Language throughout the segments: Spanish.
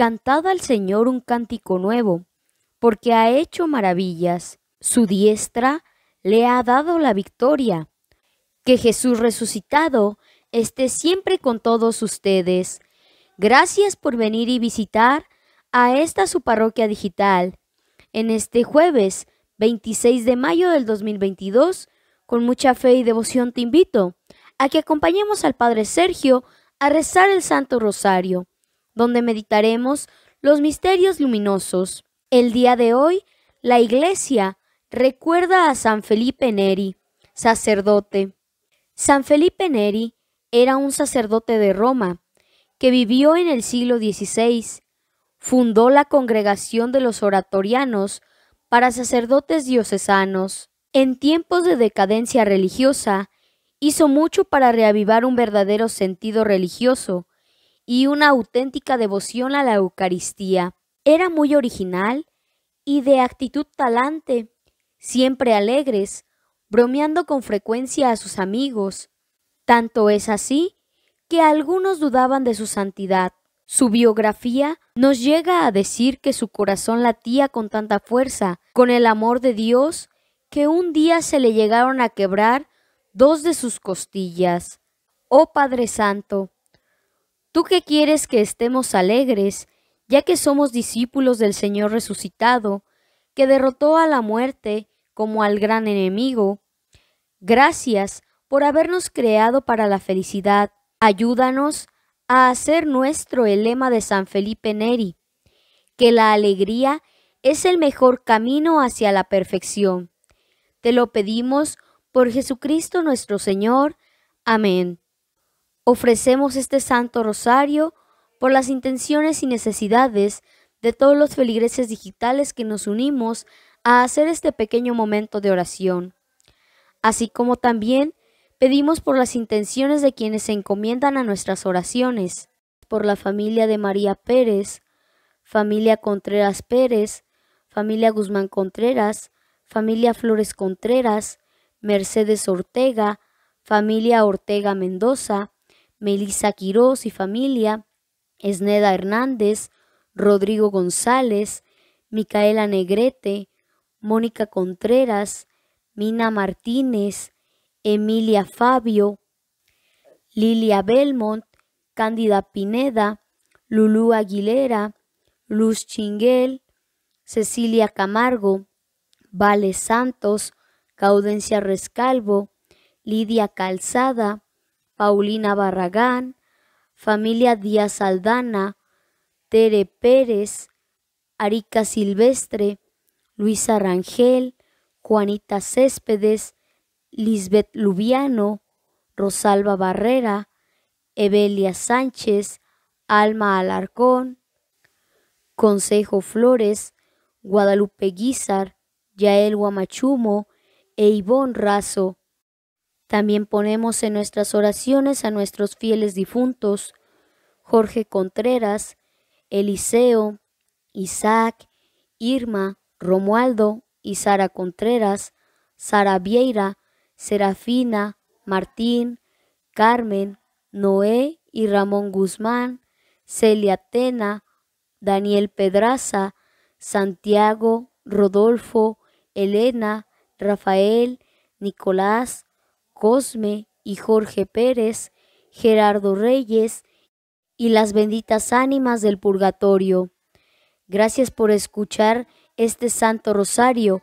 Cantad al Señor un cántico nuevo, porque ha hecho maravillas. Su diestra le ha dado la victoria. Que Jesús resucitado esté siempre con todos ustedes. Gracias por venir y visitar a esta su parroquia digital. En este jueves 26 de mayo del 2022, con mucha fe y devoción te invito a que acompañemos al Padre Sergio a rezar el Santo Rosario donde meditaremos los misterios luminosos. El día de hoy, la Iglesia recuerda a San Felipe Neri, sacerdote. San Felipe Neri era un sacerdote de Roma que vivió en el siglo XVI. Fundó la Congregación de los Oratorianos para sacerdotes diocesanos. En tiempos de decadencia religiosa, hizo mucho para reavivar un verdadero sentido religioso y una auténtica devoción a la Eucaristía. Era muy original y de actitud talante, siempre alegres, bromeando con frecuencia a sus amigos. Tanto es así que algunos dudaban de su santidad. Su biografía nos llega a decir que su corazón latía con tanta fuerza, con el amor de Dios, que un día se le llegaron a quebrar dos de sus costillas. Oh Padre Santo, Tú que quieres que estemos alegres, ya que somos discípulos del Señor resucitado, que derrotó a la muerte como al gran enemigo. Gracias por habernos creado para la felicidad. Ayúdanos a hacer nuestro el lema de San Felipe Neri, que la alegría es el mejor camino hacia la perfección. Te lo pedimos por Jesucristo nuestro Señor. Amén. Ofrecemos este Santo Rosario por las intenciones y necesidades de todos los feligreses digitales que nos unimos a hacer este pequeño momento de oración, así como también pedimos por las intenciones de quienes se encomiendan a nuestras oraciones, por la familia de María Pérez, familia Contreras Pérez, familia Guzmán Contreras, familia Flores Contreras, Mercedes Ortega, familia Ortega Mendoza, Melisa Quiroz y familia, Esneda Hernández, Rodrigo González, Micaela Negrete, Mónica Contreras, Mina Martínez, Emilia Fabio, Lilia Belmont, Cándida Pineda, Lulú Aguilera, Luz Chinguel, Cecilia Camargo, Vale Santos, Caudencia Rescalvo, Lidia Calzada, Paulina Barragán, familia Díaz Aldana, Tere Pérez, Arica Silvestre, Luisa Rangel, Juanita Céspedes, Lisbeth Lubiano, Rosalba Barrera, Evelia Sánchez, Alma Alarcón, Consejo Flores, Guadalupe Guizar, Yael Guamachumo e Ivonne Razo. También ponemos en nuestras oraciones a nuestros fieles difuntos, Jorge Contreras, Eliseo, Isaac, Irma, Romualdo y Sara Contreras, Sara Vieira, Serafina, Martín, Carmen, Noé y Ramón Guzmán, Celia Tena, Daniel Pedraza, Santiago, Rodolfo, Elena, Rafael, Nicolás, Cosme y Jorge Pérez, Gerardo Reyes y las benditas ánimas del purgatorio. Gracias por escuchar este Santo Rosario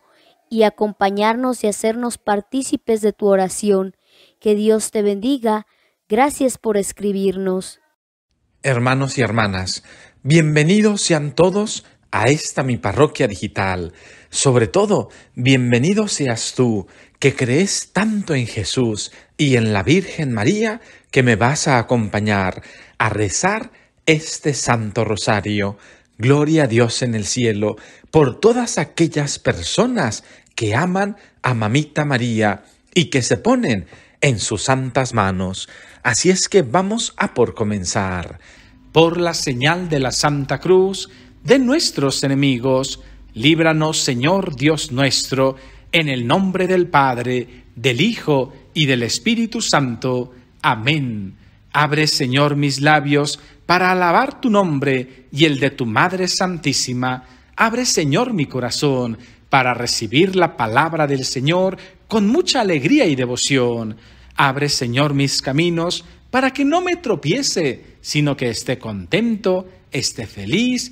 y acompañarnos y hacernos partícipes de tu oración. Que Dios te bendiga. Gracias por escribirnos. Hermanos y hermanas, bienvenidos sean todos a esta mi parroquia digital. Sobre todo, bienvenido seas tú que crees tanto en Jesús y en la Virgen María que me vas a acompañar a rezar este Santo Rosario. Gloria a Dios en el cielo por todas aquellas personas que aman a Mamita María y que se ponen en sus santas manos. Así es que vamos a por comenzar. Por la señal de la Santa Cruz, de nuestros enemigos, líbranos Señor Dios nuestro, en el nombre del Padre, del Hijo y del Espíritu Santo. Amén. Abre, Señor, mis labios para alabar tu nombre y el de tu Madre Santísima. Abre, Señor, mi corazón para recibir la palabra del Señor con mucha alegría y devoción. Abre, Señor, mis caminos para que no me tropiece, sino que esté contento, esté feliz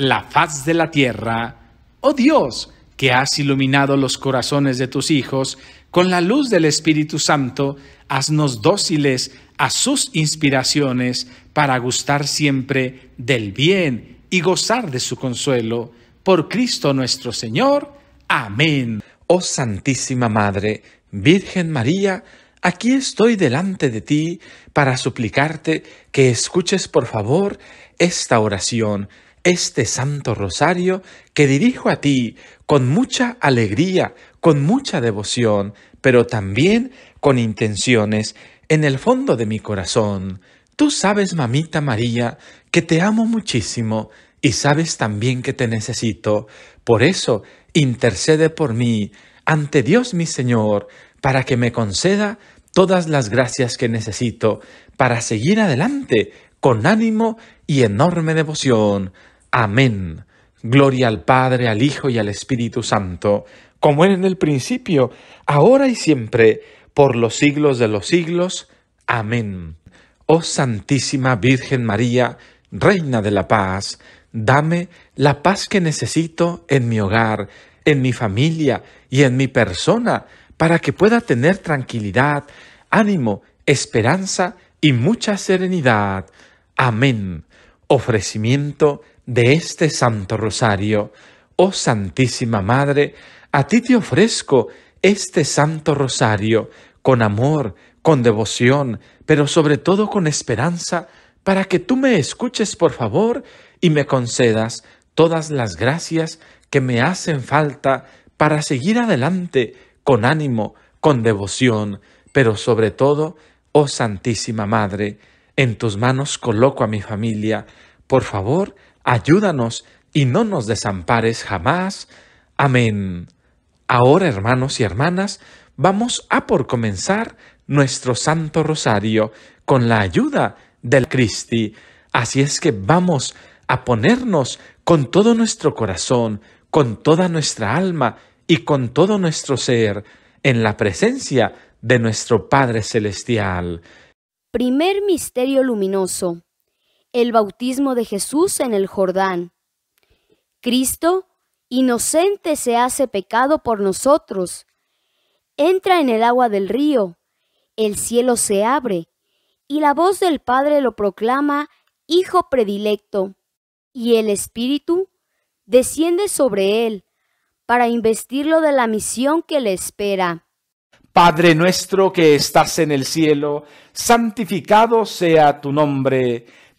la faz de la tierra. Oh Dios, que has iluminado los corazones de tus hijos, con la luz del Espíritu Santo, haznos dóciles a sus inspiraciones para gustar siempre del bien y gozar de su consuelo. Por Cristo nuestro Señor. Amén. Oh Santísima Madre, Virgen María, aquí estoy delante de ti para suplicarte que escuches por favor esta oración este Santo Rosario que dirijo a ti con mucha alegría, con mucha devoción, pero también con intenciones en el fondo de mi corazón. Tú sabes, mamita María, que te amo muchísimo y sabes también que te necesito. Por eso, intercede por mí ante Dios mi Señor, para que me conceda todas las gracias que necesito para seguir adelante con ánimo y enorme devoción. Amén. Gloria al Padre, al Hijo y al Espíritu Santo, como era en el principio, ahora y siempre, por los siglos de los siglos. Amén. Oh Santísima Virgen María, Reina de la Paz, dame la paz que necesito en mi hogar, en mi familia y en mi persona, para que pueda tener tranquilidad, ánimo, esperanza y mucha serenidad. Amén. Ofrecimiento de este Santo Rosario. Oh Santísima Madre, a ti te ofrezco este Santo Rosario con amor, con devoción, pero sobre todo con esperanza, para que tú me escuches, por favor, y me concedas todas las gracias que me hacen falta para seguir adelante con ánimo, con devoción, pero sobre todo, oh Santísima Madre, en tus manos coloco a mi familia. Por favor, ayúdanos y no nos desampares jamás. Amén. Ahora, hermanos y hermanas, vamos a por comenzar nuestro Santo Rosario con la ayuda del Cristi. Así es que vamos a ponernos con todo nuestro corazón, con toda nuestra alma y con todo nuestro ser en la presencia de nuestro Padre Celestial. Primer Misterio Luminoso el bautismo de Jesús en el Jordán. Cristo, inocente, se hace pecado por nosotros. Entra en el agua del río, el cielo se abre, y la voz del Padre lo proclama Hijo predilecto, y el Espíritu desciende sobre él para investirlo de la misión que le espera. Padre nuestro que estás en el cielo, santificado sea tu nombre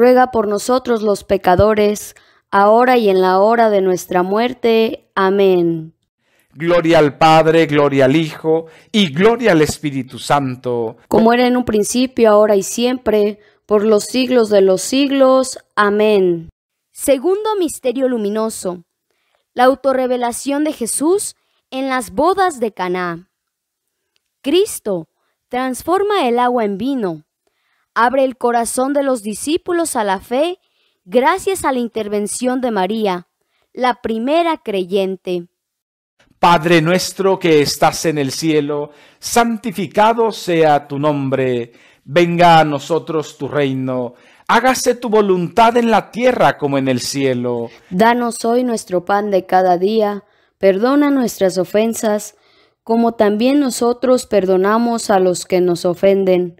ruega por nosotros los pecadores, ahora y en la hora de nuestra muerte. Amén. Gloria al Padre, gloria al Hijo y gloria al Espíritu Santo. Como era en un principio, ahora y siempre, por los siglos de los siglos. Amén. Segundo misterio luminoso. La autorrevelación de Jesús en las bodas de Caná. Cristo transforma el agua en vino abre el corazón de los discípulos a la fe gracias a la intervención de María, la primera creyente. Padre nuestro que estás en el cielo, santificado sea tu nombre, venga a nosotros tu reino, hágase tu voluntad en la tierra como en el cielo. Danos hoy nuestro pan de cada día, perdona nuestras ofensas, como también nosotros perdonamos a los que nos ofenden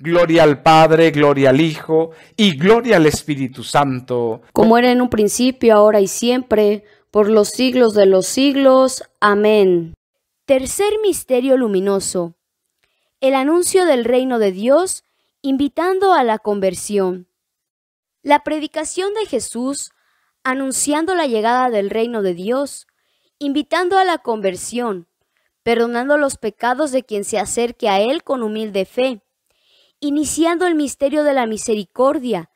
Gloria al Padre, gloria al Hijo y gloria al Espíritu Santo. Como era en un principio, ahora y siempre, por los siglos de los siglos. Amén. Tercer Misterio Luminoso. El anuncio del reino de Dios invitando a la conversión. La predicación de Jesús anunciando la llegada del reino de Dios, invitando a la conversión, perdonando los pecados de quien se acerque a Él con humilde fe iniciando el misterio de la misericordia,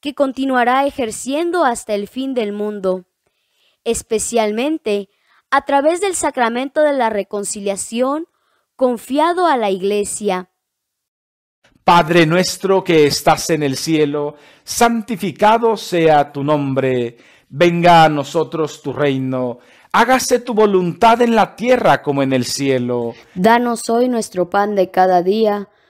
que continuará ejerciendo hasta el fin del mundo, especialmente a través del sacramento de la reconciliación confiado a la Iglesia. Padre nuestro que estás en el cielo, santificado sea tu nombre, venga a nosotros tu reino, hágase tu voluntad en la tierra como en el cielo. Danos hoy nuestro pan de cada día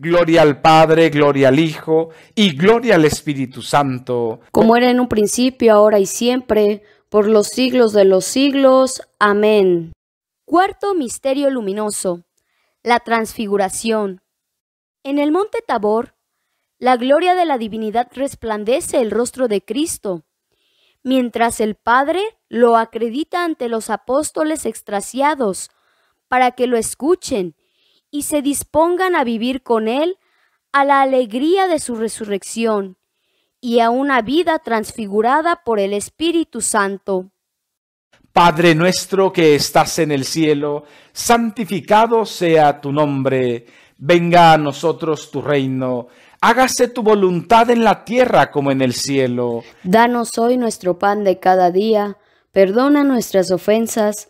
Gloria al Padre, gloria al Hijo y gloria al Espíritu Santo. Como era en un principio, ahora y siempre, por los siglos de los siglos. Amén. Cuarto Misterio Luminoso. La Transfiguración. En el monte Tabor, la gloria de la divinidad resplandece el rostro de Cristo, mientras el Padre lo acredita ante los apóstoles extraciados para que lo escuchen y se dispongan a vivir con Él a la alegría de su resurrección y a una vida transfigurada por el Espíritu Santo. Padre nuestro que estás en el cielo, santificado sea tu nombre, venga a nosotros tu reino, hágase tu voluntad en la tierra como en el cielo. Danos hoy nuestro pan de cada día, perdona nuestras ofensas,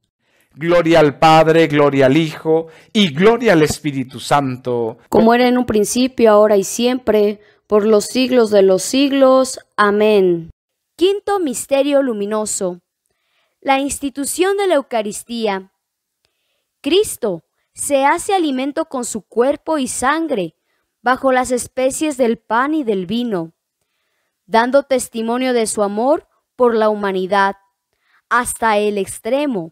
Gloria al Padre, gloria al Hijo y gloria al Espíritu Santo. Como era en un principio, ahora y siempre, por los siglos de los siglos. Amén. Quinto Misterio Luminoso. La institución de la Eucaristía. Cristo se hace alimento con su cuerpo y sangre, bajo las especies del pan y del vino, dando testimonio de su amor por la humanidad, hasta el extremo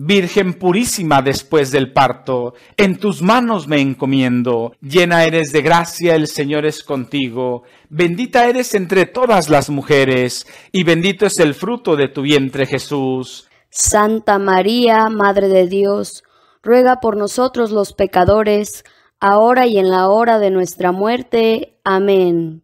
Virgen purísima después del parto, en tus manos me encomiendo, llena eres de gracia, el Señor es contigo, bendita eres entre todas las mujeres, y bendito es el fruto de tu vientre Jesús. Santa María, Madre de Dios, ruega por nosotros los pecadores, ahora y en la hora de nuestra muerte. Amén.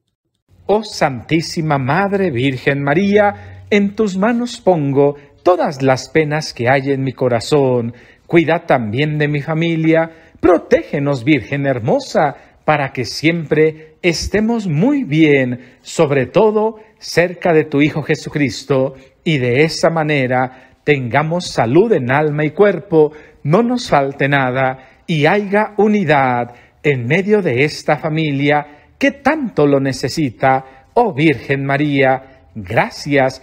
Oh Santísima Madre Virgen María, en tus manos pongo todas las penas que hay en mi corazón. Cuida también de mi familia. Protégenos, Virgen hermosa, para que siempre estemos muy bien, sobre todo cerca de tu Hijo Jesucristo, y de esa manera tengamos salud en alma y cuerpo, no nos falte nada, y haya unidad en medio de esta familia que tanto lo necesita. Oh Virgen María, gracias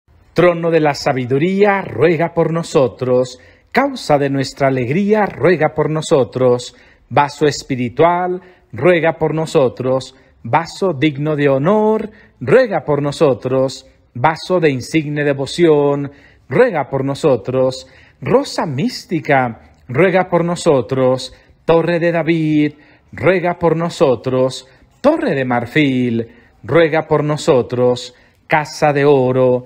Trono de la sabiduría, ruega por nosotros. Causa de nuestra alegría, ruega por nosotros. Vaso espiritual, ruega por nosotros. Vaso digno de honor, ruega por nosotros. Vaso de insigne devoción, ruega por nosotros. Rosa mística, ruega por nosotros. Torre de David, ruega por nosotros. Torre de marfil, ruega por nosotros. Casa de oro,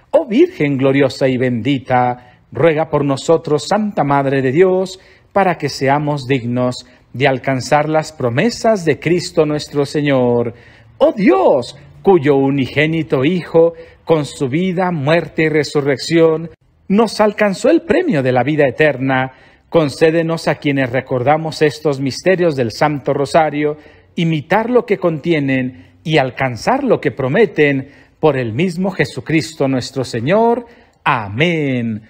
Oh Virgen gloriosa y bendita, ruega por nosotros, Santa Madre de Dios, para que seamos dignos de alcanzar las promesas de Cristo nuestro Señor. Oh Dios, cuyo unigénito Hijo, con su vida, muerte y resurrección, nos alcanzó el premio de la vida eterna. Concédenos a quienes recordamos estos misterios del Santo Rosario, imitar lo que contienen y alcanzar lo que prometen por el mismo Jesucristo nuestro Señor. Amén.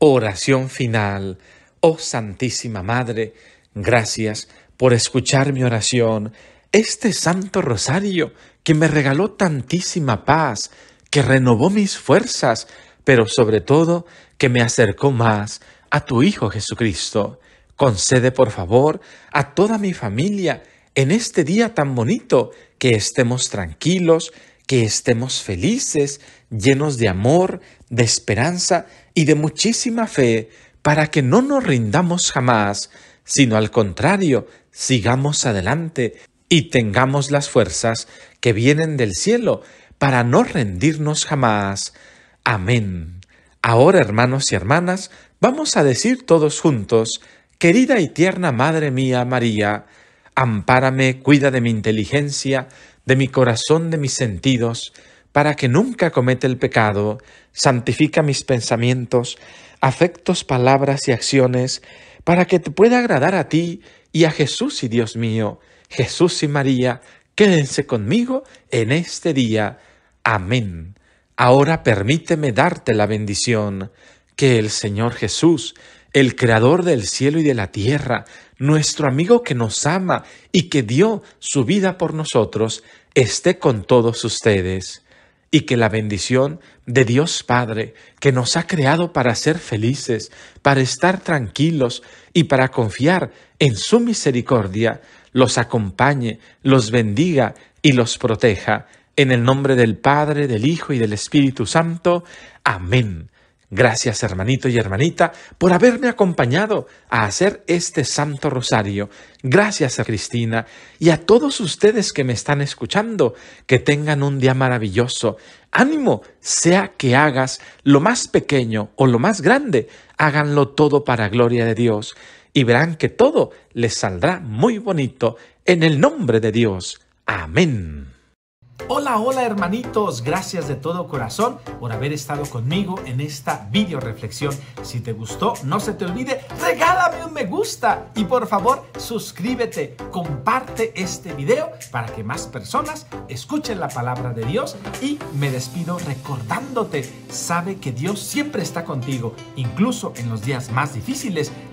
Oración final. Oh Santísima Madre, gracias por escuchar mi oración. Este Santo Rosario que me regaló tantísima paz, que renovó mis fuerzas, pero sobre todo que me acercó más a tu Hijo Jesucristo. Concede, por favor, a toda mi familia en este día tan bonito que estemos tranquilos, que estemos felices, llenos de amor, de esperanza y de muchísima fe, para que no nos rindamos jamás, sino al contrario, sigamos adelante y tengamos las fuerzas que vienen del cielo para no rendirnos jamás. Amén. Ahora, hermanos y hermanas, vamos a decir todos juntos, querida y tierna Madre mía María, ampárame, cuida de mi inteligencia, de mi corazón, de mis sentidos, para que nunca cometa el pecado, santifica mis pensamientos, afectos, palabras y acciones, para que te pueda agradar a ti y a Jesús y Dios mío, Jesús y María, quédense conmigo en este día. Amén. Ahora permíteme darte la bendición, que el Señor Jesús, el Creador del cielo y de la tierra, nuestro amigo que nos ama y que dio su vida por nosotros, esté con todos ustedes y que la bendición de Dios Padre, que nos ha creado para ser felices, para estar tranquilos y para confiar en su misericordia, los acompañe, los bendiga y los proteja. En el nombre del Padre, del Hijo y del Espíritu Santo. Amén. Gracias hermanito y hermanita por haberme acompañado a hacer este Santo Rosario. Gracias a Cristina y a todos ustedes que me están escuchando. Que tengan un día maravilloso. Ánimo, sea que hagas lo más pequeño o lo más grande, háganlo todo para gloria de Dios y verán que todo les saldrá muy bonito en el nombre de Dios. Amén. Hola, hola hermanitos, gracias de todo corazón por haber estado conmigo en esta video reflexión. Si te gustó, no se te olvide, regálame un me gusta y por favor suscríbete, comparte este video para que más personas escuchen la palabra de Dios y me despido recordándote, sabe que Dios siempre está contigo, incluso en los días más difíciles